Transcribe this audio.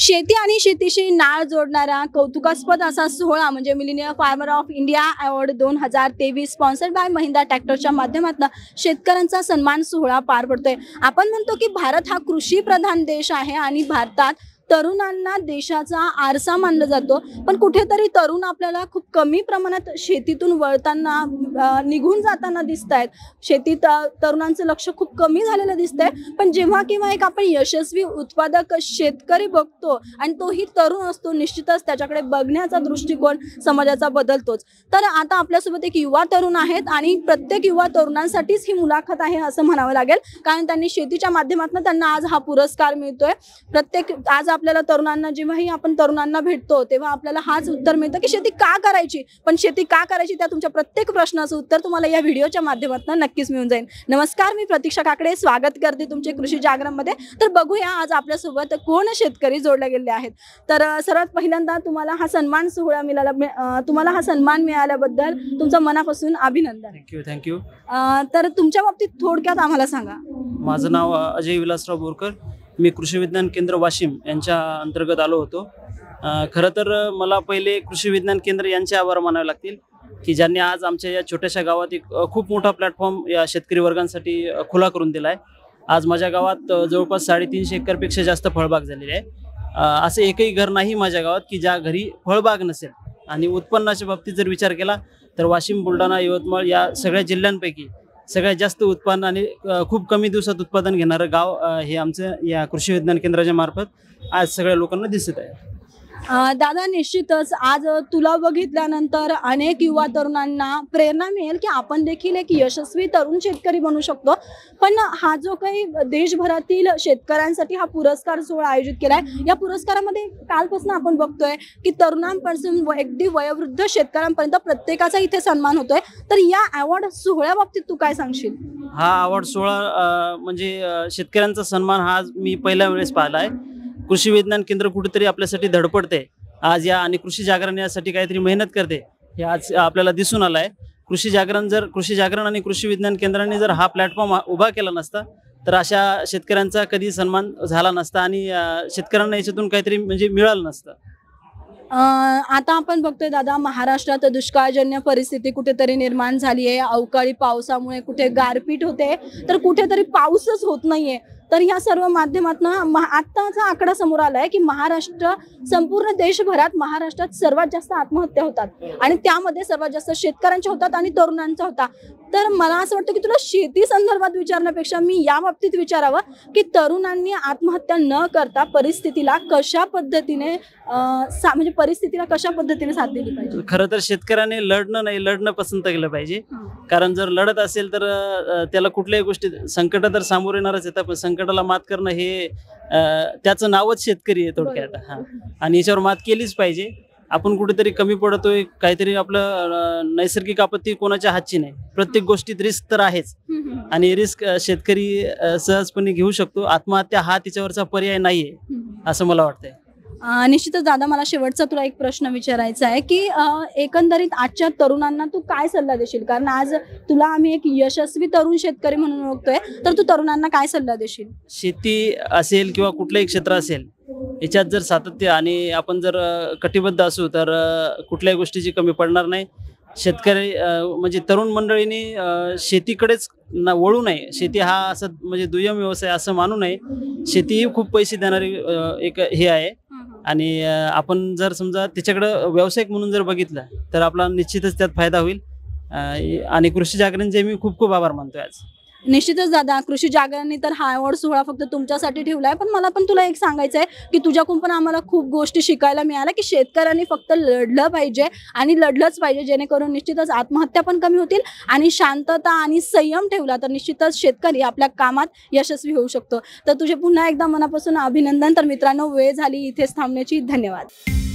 शेती आणि शेतीशी नाळ जोडणारा कौतुकास्पद असा सोहळा म्हणजे millionaire farmer of India award दोन हजार तेवीस स्पॉन्सर्ड बाय महिंदा ट्रॅक्टरच्या माध्यमातून शेतकऱ्यांचा सन्मान सोहळा पार पडतोय आपण म्हणतो की भारत हा कृषी प्रधान देश आहे आणि भारतात तरुणांना देशाचा आरसा मानला जातो पण कुठेतरी तरुण आपल्याला खूप कमी प्रमाणात शेतीतून वळताना निघून जाताना दिसत आहेत शेतीत तरुणांचं लक्ष खूप कमी झालेलं दिसत आहे पण जेव्हा केव्हा एक आपण यशस्वी उत्पादक शेतकरी बघतो आणि तोही तरुण असतो निश्चितच त्याच्याकडे बघण्याचा दृष्टिकोन समाजाचा बदलतोच तर आता आपल्यासोबत एक युवा तरुण आहेत आणि प्रत्येक युवा तरुणांसाठीच ही मुलाखत आहे असं म्हणावं लागेल कारण त्यांनी शेतीच्या माध्यमातून त्यांना आज हा पुरस्कार मिळतोय प्रत्येक आज आपल्याला तरुणांना जेव्हाही आपण तरुणांना भेटतो तेव्हा आपल्याला हाच उत्तर मिळतं की शेती का करायची पण शेती का करायची त्या तुमच्या प्रत्येक प्रश्न प्रश्नाचं उत्तर तुम्हाला या व्हिडिओच्या माध्यमातून नक्कीच मिळून जाईल नमस्कार मी प्रतीक्षा काकडे स्वागत करते तुमचे कृषी जागरणमध्ये तर बघूया आज आपल्यासोबत कोण शेतकरी जोडले गेले आहेत तर सर्वात पहिल्यांदा तुम्हाला हा सन्मान सोहळा मिळाला तुम्हाला हा सन्मान मिळाल्याबद्दल तुमचं मनापासून अभिनंदन थँक्यू थँक्यू तर तुमच्या बाबतीत थोडक्यात आम्हाला सांगा माझं नाव अजय विलासराव बोरकर मी कृषी विज्ञान केंद्र वाशिम यांच्या अंतर्गत आलो होतो खरं तर मला पहिले कृषी विज्ञान केंद्र यांचे आभार मानावे लागतील की ज्यांनी आज आमच्या या छोट्याशा गावात एक खूप मोठा प्लॅटफॉर्म या शेतकरी वर्गांसाठी खुला करून दिला आहे आज माझ्या गावात जवळपास साडेतीनशे एकरपेक्षा जास्त फळबाग झालेली आहे असे एकही घर नाही माझ्या गावात की ज्या घरी फळबाग नसेल आणि उत्पन्नाच्या बाबतीत जर विचार केला तर वाशिम बुलढाणा यवतमाळ या सगळ्या जिल्ह्यांपैकी सगळ्यात जास्त उत्पन्न आणि खूप कमी दिवसात उत्पादन घेणारं गाव हे आमचं या कृषी विज्ञान केंद्राच्या मार्फत आज सगळ्या लोकांना दिसत आहे दादा निश्चितच आज तुला बघितल्यानंतर अनेक युवा तरुणांना प्रेरणा मिळेल की आपण देखील एक यशस्वी तरुण शेतकरी बनू शकतो पण हा जो काही देशभरातील शेतकऱ्यांसाठी हा पुरस्कार सोहळा आयोजित केलाय या पुरस्कारामध्ये कालपासून आपण बघतोय की तरुणांपासून अगदी वयोवृद्ध शेतकऱ्यांपर्यंत प्रत्येकाचा इथे सन्मान होतोय तर या अवॉर्ड सोहळ्या बाबतीत तू काय सांगशील हा अवॉर्ड सोहळा म्हणजे शेतकऱ्यांचा सन्मान हा मी पहिल्या वेळेस पाहिला आहे कृषी विज्ञान केंद्र कुठेतरी आपल्यासाठी धडपडते आज या आणि कृषी जागरण यासाठी काहीतरी मेहनत करते हे आज आपल्याला दिसून आलं आहे कृषी जागरण जर कृषी जागरण आणि कृषी विज्ञान केंद्राने जर हा प्लॅटफॉर्म उभा केला नसता तर अशा शेतकऱ्यांचा कधी सन्मान झाला नसता आणि शेतकऱ्यांना याच्यातून काहीतरी म्हणजे मिळालं नसतं आता आपण बघतोय दादा महाराष्ट्रात दुष्काळजन्य परिस्थिती कुठेतरी निर्माण झाली आहे अवकाळी पावसामुळे कुठे गारपीट होते तर कुठेतरी पाऊसच होत नाहीये तर या सर्व माध्यमातून आत्ताचा आकडा समोर आलाय की महाराष्ट्र संपूर्ण देशभरात महाराष्ट्रात सर्वात जास्त आत्महत्या होतात आणि त्यामध्ये सर्वात जास्त शेतकऱ्यांच्या होतात आणि तरुणांचा होता तर मला असं वाटतं की तुला शेती संदर्भात विचारण्यापेक्षा मी या बाबतीत विचारावं की तरुणांनी आत्महत्या न करता परिस्थितीला कशा पद्धतीने म्हणजे परिस्थितीला कशा पद्धतीने साथ दिली पाहिजे खरं तर शेतकऱ्यांनी लढणं नाही लढणं पसंत केलं पाहिजे कारण जर लढत असेल तर त्याला कुठल्याही गोष्टी संकट तर सामोर येणारच येतात पण संकटाला मात करणं हे त्याचं नावच शेतकरी आहे थोडक्यात हा आणि याच्यावर मात केलीच पाहिजे आपण कुठेतरी कमी पडतोय काहीतरी आपलं नैसर्गिक आपत्ती कोणाच्या हातची नाही प्रत्येक गोष्टीत रिस्क तर आहेच आणि रिस्क शेतकरी सहजपणे घेऊ शकतो आत्महत्या हा तिच्यावरचा पर्याय नाहीये असं मला वाटतंय निश्चितच दादा मला शेवटचा तुला एक प्रश्न विचारायचा आहे की एकंदरीत आजच्या तरुणांना तू काय सल्ला देशील कारण आज तुला आम्ही एक यशस्वी तरुण शेतकरी म्हणून ओळखतोय तर तू तरुणांना काय सल्ला देशील शेती असेल किंवा कुठलंही क्षेत्र असेल याच्यात जर सातत्य आणि आपण जर कटिबद्ध असू तर कुठल्याही गोष्टीची कमी पडणार नाही शेतकरी म्हणजे तरुण मंडळींनी शेतीकडेच ना वळू नये शेती हा असं म्हणजे दुय्यम व्यवसाय असं मानू नये शेती ही खूप पैसे देणारी एक हे आहे आणि आपण जर समजा त्याच्याकडं व्यावसायिक म्हणून जर बघितलं तर आपला निश्चितच त्यात फायदा होईल आणि कृषी जागरण जे मी खूप खूप आभार मानतो आज निश्चितच दादा कृषी जागरणी तर हा अवॉर्ड सोहळा फक्त तुमच्यासाठी ठेवला आहे पण मला पण तुला एक सांगायचं आहे की तुझ्याकडून पण आम्हाला खूप गोष्टी शिकायला मिळाल्या की शेतकऱ्यांनी फक्त लढलं पाहिजे आणि लढलंच पाहिजे जेणेकरून निश्चितच आत्महत्या पण कमी होतील आणि शांतता आणि संयम ठेवला तर निश्चितच शेतकरी आपल्या कामात यशस्वी होऊ शकतो तर तुझे पुन्हा एकदा मनापासून अभिनंदन तर मित्रांनो वेळ झाली इथेच थांबण्याची धन्यवाद